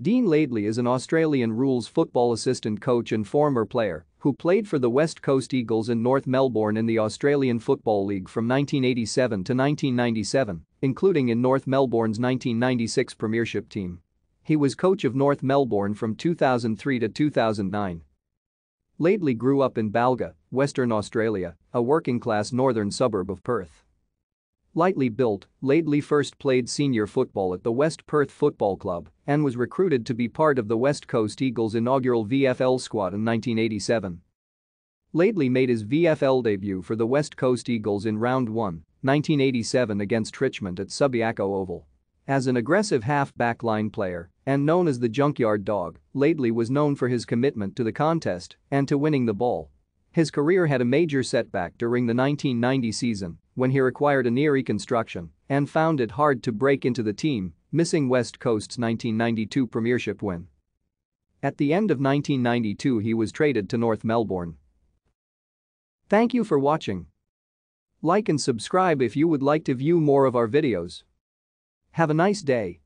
Dean Laidley is an Australian rules football assistant coach and former player who played for the West Coast Eagles and North Melbourne in the Australian Football League from 1987 to 1997, including in North Melbourne's 1996 Premiership team. He was coach of North Melbourne from 2003 to 2009. Laidley grew up in Balga, Western Australia, a working-class northern suburb of Perth. Lightly built, Lately first played senior football at the West Perth Football Club and was recruited to be part of the West Coast Eagles' inaugural VFL squad in 1987. Lately made his VFL debut for the West Coast Eagles in Round 1, 1987 against Richmond at Subiaco Oval. As an aggressive half-back line player and known as the Junkyard Dog, Lately was known for his commitment to the contest and to winning the ball his career had a major setback during the 1990 season when he required a knee reconstruction and found it hard to break into the team, missing West Coast's 1992 premiership win. At the end of 1992 he was traded to North Melbourne. Thank you for watching. Like and subscribe if you would like to view more of our videos. Have a nice day.